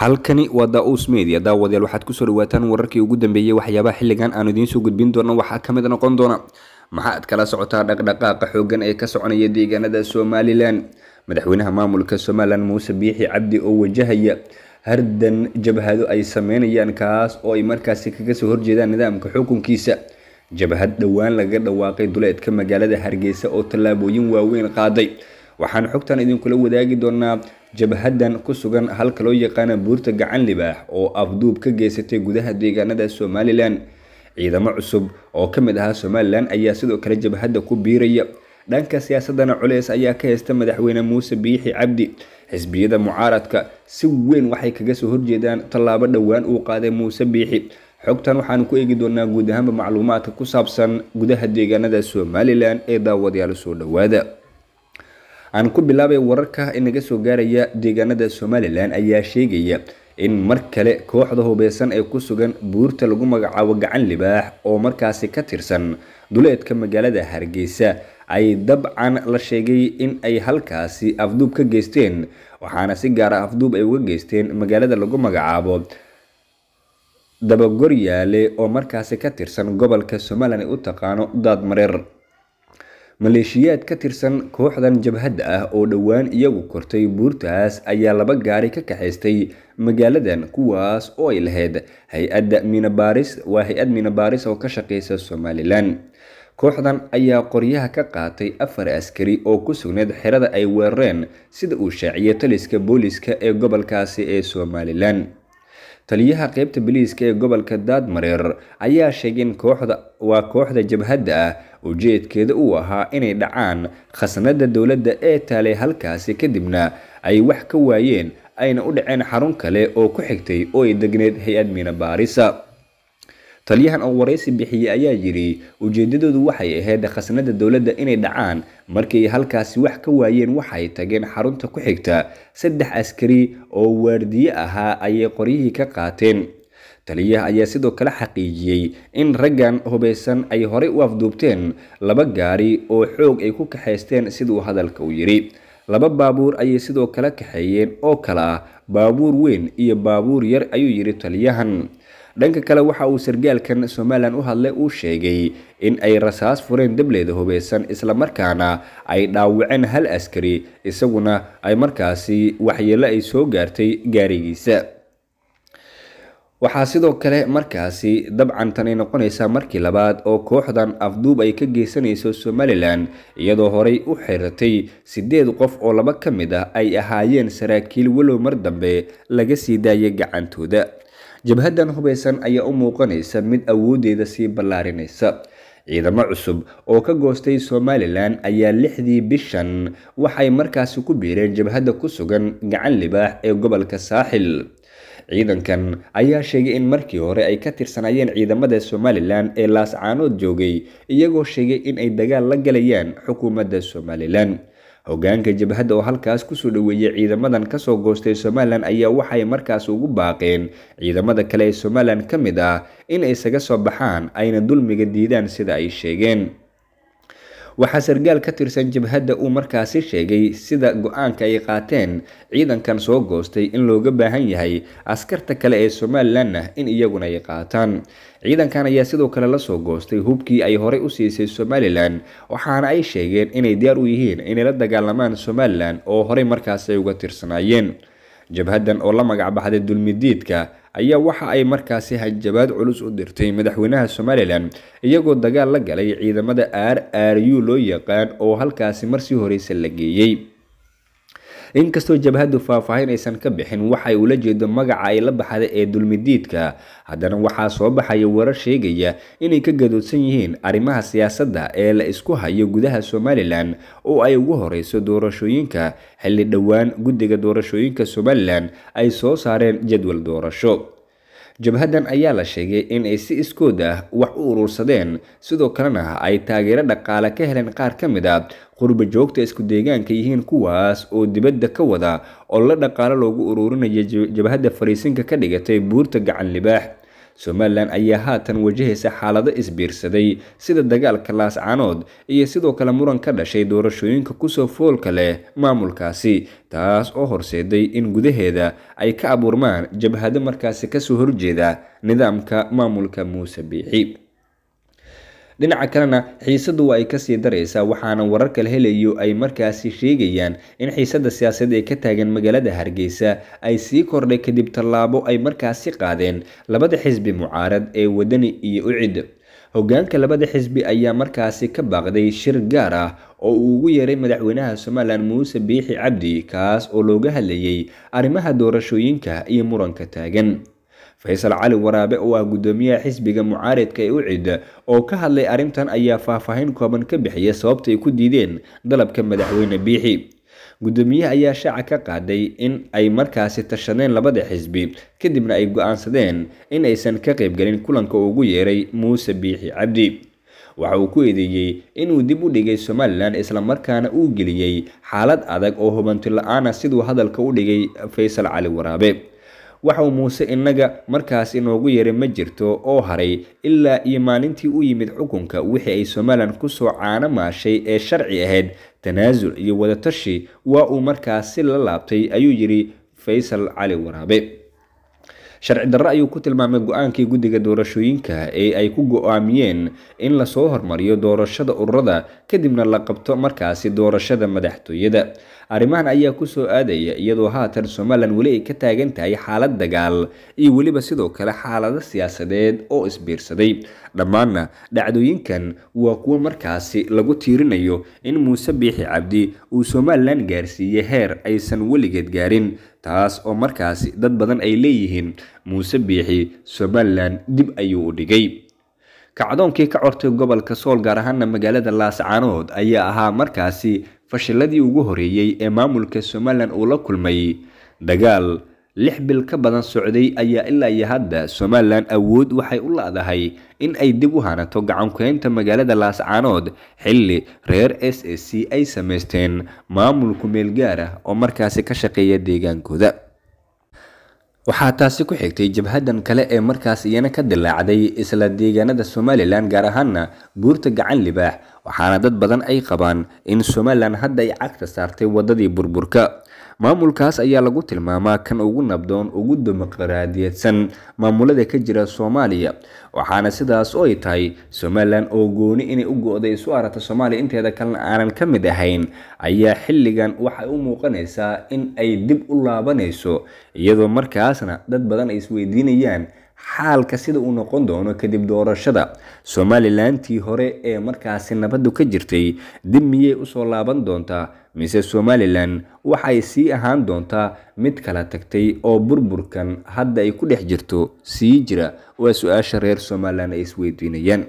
halkani waa daus media daawadayaal waxaad kusoo dhawaataan wararkii ugu dambeeyey waxyaabaha xilligan aanu idiin soo gudbin doona waxaa ka mid noqon doona maxaad kala socotaa dhaqdhaqaaqa xoogan ee ka soconaya deegaanada somalilan madaxweynaha maamulka somalilan muuse biixi cabdi oo wajahaya hardan jabhado ay sameynayaan kaas oo ay markaasi kaga soo horjeedaan nidaamka xukunkiisa jabhad dhowaan laga dhawaaqay duleedka magaalada hargeysa oo tallaabooyin waaweyn qaaday waxaan xogtan idinkula wadaagi doonaa jabhadan ku sugan halka loo yaqaana buurta gacan libaax oo afduub ka geysatay gudaha deegaanada somalilan ciidamo cusub oo ka mid ahaa somalilan ayaa sidoo kale jabhadda ku biiraya dhanka siyaasadana culeys ayaa ka haysta madaxweyne muuse biixi cabdi xisbiyada mucaaradka si weyn waxay kaga soo horjeedaan tallaabo dhowaan uu qaaday muuse biixi xogtan waxaanu ku eegi doonaa guud ahaanba macluumaadka ku saabsan gudaha deegaanada somalilan ee daawadayaal soo dhowaada aan ku bilaabay wararka inaga soo gaaraya deegaanada somalilan ayaa sheegaya in mar kale kooxda hubeysan ee ku sugan buurta lagu magacaabo gacan libaax oo markaasi ka tirsan duleedka magaalada hargeysa ay dabcan la sheegay in ay halkaasi afduub ka geysteen waxaana si gaara ah afduub ay uga geysteen magaalada lagu magacaabo dabagoryaale oo markaasi ka tirsan gobolka somaliland ay u taqaano daadmareer Maleeshiyaad ka tirsan kooxdan jabhadda ah oo dhowaan iyagu kortay buurtaas ayaa laba gaari ka kaxaystay magaaladan kuwaas oo ay lahayd hay-adda minabaaris waa hay-ad miinabaaris oo ka shaqeysa somalilan kooxdan ayaa qoryaha ka qaatay afar askari oo ku sugnayd xerada ay weerareen sida uu shaaciyay taliska booliska ee gobolkaasi ee somalilan taliyaha qaybta boliiska ee gobolka daadmareer ayaa sheegay in kooxda waa kooxda jabhadda ah ujeedkeeda uu ahaa inay dhacaan khasnada dowladda ee taalay halkaasi kadibna ay wax ka waayeen ayna u dhaceen xarun kale oo ku xigtay oo ay degneed hay-ad miina baarisa taliyahan oo waraysi bixiyey ayaa yidhi ujeedadoodu waxay ahayd khasnada dowladda inay dhacaan markay halkaasi wax ka waayeen waxay tageen xarunta ku xigta saddex askari oo waardiye ahaa ayay qoryihii ka qaateen taliyaha ayaa sidoo kale xaqiijiyey in raggan hubaysan ay horey u afduubteen laba gaari oo xoog ay ku kaxaysteen siduu hadalka u yidhi laba baabuur ayay sidoo kale kaxeeyeen oo kale ah baabuur weyn iyo baabuur yar ayuu yidhi taliyahan dhanka kale waxa uu sargaalkan somalilan u hadlay uu sheegay in ay rasaas fureen dableeda hubeysan isla markaana ay dhaawaceen hal askari isaguna ay markaasi waxyeelo ay soo gaartay gaarigiisa waxaa sidoo kale markaasi dabcantan ay noqonaysaa markii labaad oo kooxdan afduub ay ka geysanayso somalilan iyadoo horay u xiratay sideed qof oo laba ka mid ah ay ahaayeen saraakiil walow mar dambe laga sii daayay gacantooda jabhadan hubaysan ayaa u muuqanaysa mid awoodeeda sii ballaarinaysa ciidamo cusub oo ka goostay somalilan ayaa lixdii bishan waxay markaasi ku biireen jabhadda ku sugan gacan libaax ee gobolka saaxil ciidankan ayaa sheegay in markii hore ay ka tirsanaayeen ciidamada somalilan ee laascaanood joogay iyagoo sheegay in ay dagaal la galayaan xukuumadda somalilan hogaanka jabhadda oo halkaas kusoo dhoweeyey ciidamadan ka soo goostay somalilan ayaa waxay markaas ugu baaqeen ciidamada kale ee somalilan ka mid ah in ay isaga soo baxaan ayna dulmiga diidaan sida ay sheegeen waxaa sargaal ka tirsan jabhadda uu markaasi sheegay sida go-aanka ay qaateen ciidankan soo goostay in looga baahan yahay askarta kale ee somalilanna ah in iyaguna ay qaataan ciidankan ayaa sidoo kale la soo goostay hubkii ay horey u siisay somalilan waxaana ay sheegeen inay diyaar u yihiin inay la dagaalamaan somalilan oo horey markaasi ay uga tirsanaayeen jabhaddan oo la magacbaxday baxday dulmidiidka ayaa waxa ay markaasi hanjabaad culus u dirtay madaxweynaha somalilan iyagoo dagaal la galay ciidamada r r u loo yaqaan oo halkaasi marsii horeysa la geeyey inkastoo jabhadu faahfaahin aysan ka bixin waxa ay ula jeedo magaca ay la baxda ee dulmidiidka haddana waxaa soo baxaya warar sheegaya inay ka gadoodsan yihiin arrimaha siyaasadda ee la isku hayo gudaha somalilan oo ay ugu horeyso doorashooyinka xilli dhowaan guddiga doorashooyinka somalilan ay soo saareen jadwal doorasho jabhadan ayaa la sheegay in ay si iskood ah wax u urursadeen sidoo kalena ay taageero dhaqaale ka heleen qaar ka mid a ah qurba joogta isku deegaanka yihiin kuwaas oo dibadda ka wada oo la dhaqaalo loogu ururinaya jabhadda fariisinka ka dhigatay buurta gacan libaax somalilan ayaa haatan wajahaysa xaalado isbiirsaday sida dagaalka laascanood iyo sidoo kale muran ka dhashay doorashooyinka kusoo foolka leh maamulkaasi taas oo horseeday in gudaheeda ay ka abuurmaan jabhado markaasi kasoo horjeeda nidaamka maamulka muuse biixi dhinaca kalena xiisadu waa ay kasii daraysaa waxaana wararka la helayo ay markaasi sheegayaan in xiisada siyaasadeed ee ka taagan magaalada hargeysa ay sii kordhay kadib tallaabo ay markaasi qaadeen labada xisbi mucaarad ee wadani iyo ucid hogaanka labada xisbi ayaa markaasi ka baaqday shir gaar ah oo uu ugu yeeray madaxweynaha somalilan muuse biixi cabdi kaas oo looga hadlayay arrimaha doorashooyinka iyo muranka taagan faysal cali waraabe oo ah guddoomiyaha xisbiga mucaaridka ee u cida oo ka hadlay arrintan ayaa faahfaahin kooban ka bixiya sababta ay ku diideen dalabka madaxweyne biixi guddoomiyaha ayaa shaaca ka qaaday in ay markaasi tashadeen labada xisbi kadibna ay go-aansadeen in aysan ka qaybgelin kulanka uu ugu yeeray muuse biixi cabdi waxa uu ku eedeeyey inuu dib u dhigay somalilan islamarkaana uu geliyey xaalad adag oo hubanti la-aana siduu hadalka u dhigay faysal cali waraabe waxau muuse innaga markaas inoogu yeray ma jirto oo haray ilaa iyo maalintii u yimid xukunka wixii ay somalilan kusoo caano maashay ee sharci ahayd tanaasul iyo wadatashi waa uu markaas si la laabtay ayuu yidhi faysal cali waraabe sharci darro ayuu ku tilmaamay go-aankii guddiga doorashooyinka ee ay ku go-aamiyeen in lasoo hormariyo doorashada ururada kadibna la qabto markaasi doorashada madaxtooyada arrimahan ayaa ku soo aadaya iyadoo haatan somalilan weli ay ka taagan tahay xaalad dagaal iyo weliba sidoo kale xaalado siyaasadeed oo isbiirsaday dhammaanna dhacdooyinkan waa kuwo markaasi lagu tiirinayo in muuse biixi cabdi uu somalilan gaarsiiyey heer aysan weligeed gaarin taas oo markaasi dad badan ay leeyihiin muuse biixi somalilan dib ayuu u dhigay kacdoonkii ka cortay gobolka sool gaar ahaana magaalada laascaanood ayaa ahaa markaasi fashiladii ugu horreeyey ee maamulka somalilan uu la kulmay dagaal lix bil ka badan socday ayaa ilaa iyo hadda somalilan awood waxay u laadahay in ay dib u hanato gacankeynta magaalada laascaanood xilli reer s s c ay samaysteen maamulku meelgaar ah oo markaasi ka shaqeeya deegaankooda waxaa taasi ku xigtay jabhadan kale ee markaas iyana ka dilaacday isla deegaanada somalilan gaar ahaana buurta gacan libaax waxaana dad badan ay qabaan in somalilan hadda ay cagta saartay waddadii burburka maamulkaas ayaa lagu tilmaamaa kan ugu nabdoon ugu dimuqraadiyeedsan maamulada ka jira soomaaliya waxaana sidaas oo ay tahay somalilan oo gooni inay u go-day isu aragta soomaaliya inteeda kalena aanan ka mid ahayn ayaa xilligan waxay u muuqanaysaa in ay dib u laabanayso iyadoo markaasna dad badan ay isweydiinayaan xaalka sida uu noqon doono kadib doorashada somalilantii hore ee markaasi nabaddu ka jirtay dib miyey usoo laaban doontaa mise somalilan waxay sii ahaan doontaa mid kala tagtay oo burburkan hadda ay ku dhex jirto sii jira waa su-aasha reer somalilan ay isweydiinayaan